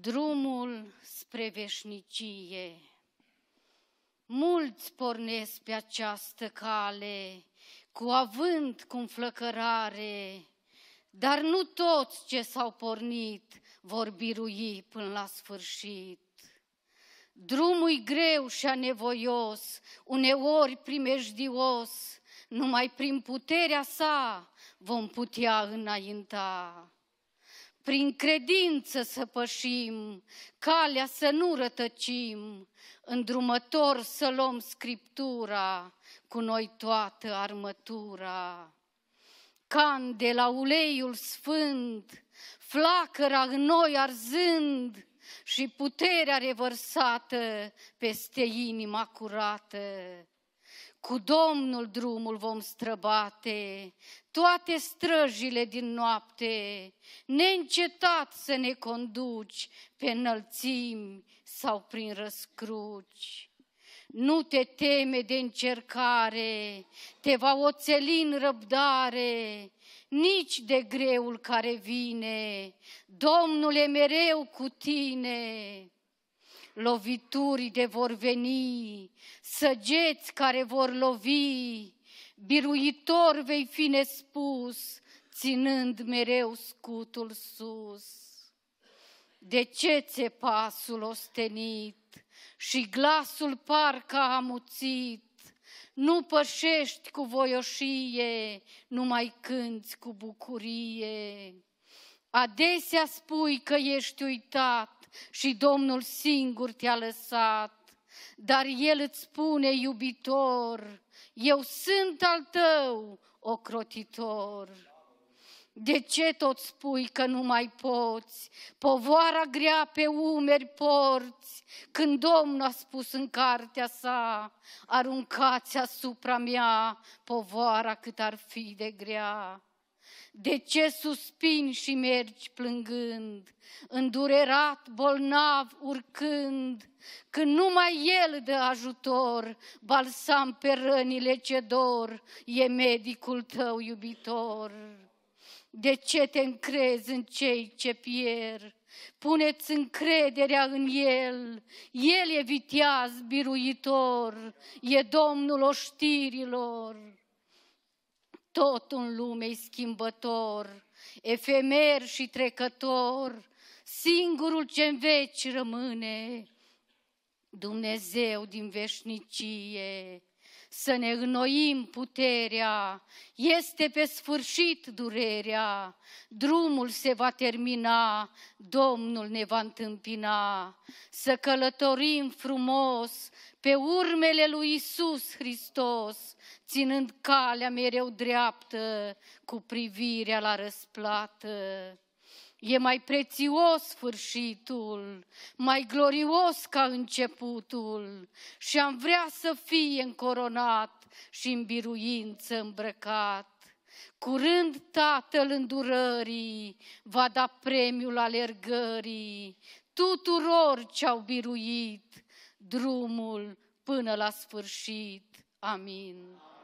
drumul spre veșnicie. Mulți pornesc pe această cale, cu avânt, cu flăcărare, dar nu toți ce s-au pornit vor birui până la sfârșit. Drumul greu și anevoios, uneori primejdios, numai prin puterea sa vom putea înainta prin credință să pășim, calea să nu rătăcim, îndrumător să luăm Scriptura, cu noi toată armătura. Candela, uleiul sfânt, flacăra în noi arzând și puterea revărsată peste inima curată cu Domnul drumul vom străbate, toate străjile din noapte, neîncetat să ne conduci pe înălțimi sau prin răscruci. Nu te teme de încercare, te va oțeli în răbdare, nici de greul care vine. Domnul e mereu cu tine de vor veni, săgeți care vor lovi, biruitor vei fi nespus, ținând mereu scutul sus. De ce ți pasul ostenit și glasul parcă amuțit? Nu pășești cu voioșie, mai cânți cu bucurie. Adesea spui că ești uitat, și Domnul singur te-a lăsat. Dar El îți spune, iubitor, eu sunt al tău, ocrotitor. De ce tot spui că nu mai poți? Povoara grea pe umeri porți, când Domnul a spus în cartea sa, aruncați asupra mea povoara cât ar fi de grea. De ce suspini și mergi plângând, îndurerat, bolnav, urcând, când numai El dă ajutor, balsam pe rănile ce dor, e medicul tău iubitor. De ce te încrezi în cei ce pierd? Puneți încrederea în El, El e viteaz biruitor, e Domnul oștirilor. Tot în lume schimbător, efemer și trecător, singurul ce în veci rămâne, Dumnezeu din veșnicie să ne înnoim puterea, este pe sfârșit durerea, drumul se va termina, Domnul ne va întâmpina, să călătorim frumos pe urmele lui Isus Hristos, ținând calea mereu dreaptă cu privirea la răsplată. E mai prețios sfârșitul, mai glorios ca începutul și am vrea să fie încoronat și în biruință îmbrăcat. Curând Tatăl îndurării va da premiul alergării tuturor ce-au biruit drumul până la sfârșit. Amin.